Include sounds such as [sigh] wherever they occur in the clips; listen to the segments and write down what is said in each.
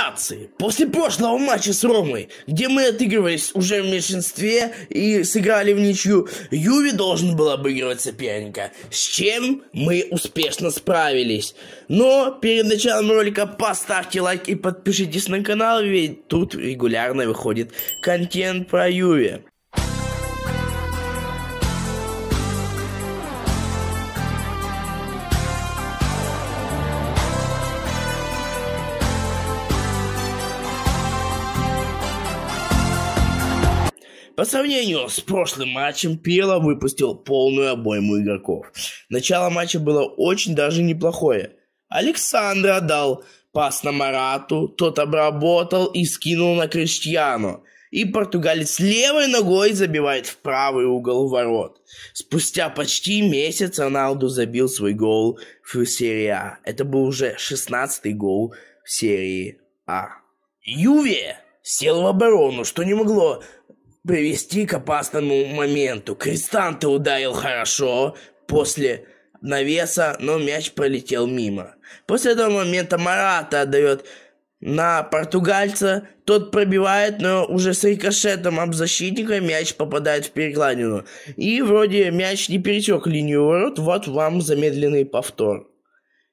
вкратце, после прошлого матча с Ромой, где мы отыгрывались уже в меньшинстве и сыграли в ничью, Юви должен был обыгрывать соперника, с чем мы успешно справились. Но перед началом ролика поставьте лайк и подпишитесь на канал, ведь тут регулярно выходит контент про Юви. По сравнению с прошлым матчем, Пирло выпустил полную обойму игроков. Начало матча было очень даже неплохое. Александр отдал пас на Марату, тот обработал и скинул на Криштиану. И португалец левой ногой забивает в правый угол ворот. Спустя почти месяц Роналду забил свой гол в серии А. Это был уже 16-й гол в серии А. Юве сел в оборону, что не могло привести к опасному моменту. Кристанте ударил хорошо после навеса, но мяч пролетел мимо. После этого момента Марата отдает на португальца. Тот пробивает, но уже с рикошетом об защитника мяч попадает в перекладину. И вроде мяч не пересек линию ворот, вот вам замедленный повтор.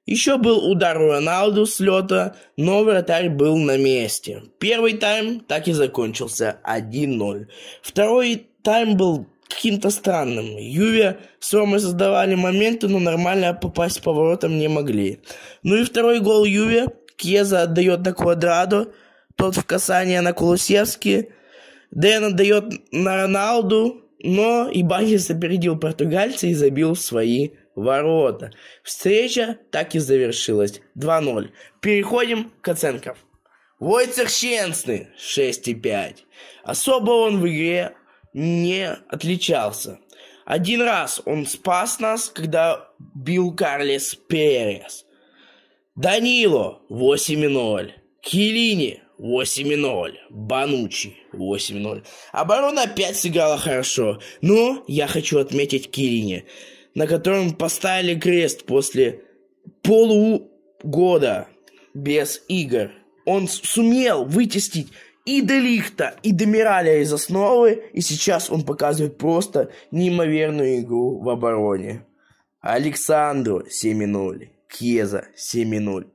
Еще был удар Роналду с лета, но вратарь был на месте. Первый тайм так и закончился 1-0. Второй тайм был каким-то странным. Юве с Ромой создавали моменты, но нормально попасть по воротам не могли. Ну и второй гол Юве. Кьеза отдает на Квадрадо, тот в касание на Кулусевский. Дэн отдает на Роналду, но Ибахис [laughs] опередил португальца и забил свои ворота. Встреча так и завершилась 2-0. Переходим к оценкам. Войцех Щенсны 6,5. Особо он в игре не отличался. Один раз он спас нас, когда бил Карлес Перес. Данило 8 0. Килини 8-0. Банучи 8-0. Оборона опять сыграла хорошо. Но я хочу отметить Килини на котором поставили крест после полугода без игр. Он сумел вытеснить и Делихта, и Демираля из основы, и сейчас он показывает просто неимоверную игру в обороне. Александру 7-0, Кьеза 7-0.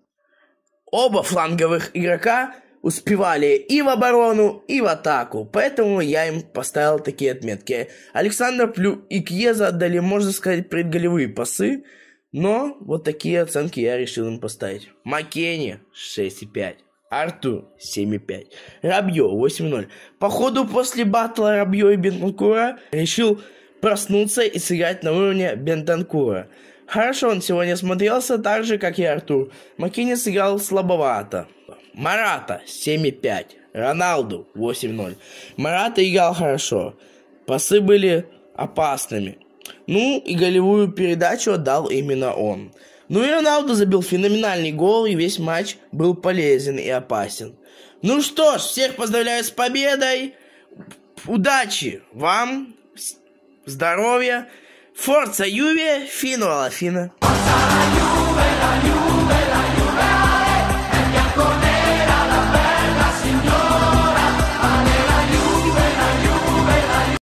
Оба фланговых игрока успевали и в оборону, и в атаку. Поэтому я им поставил такие отметки. Александр Плю и Кьеза отдали, можно сказать, предголевые пасы. Но вот такие оценки я решил им поставить. Маккенни 6,5. Артур 7,5. Рабье 8,0. Походу, после батла Рабье и Бентанкура решил проснуться и сыграть на уровне Бентанкура. Хорошо он сегодня смотрелся, так же, как и Артур. Маккенни сыграл слабовато. Марата 7,5. Роналду 8-0. Марата играл хорошо. Пасы были опасными. Ну и голевую передачу отдал именно он. Ну и Роналду забил феноменальный гол, и весь матч был полезен и опасен. Ну что ж, всех поздравляю с победой. Удачи вам, здоровья. Форца Юве, Финуала Фина. Фина.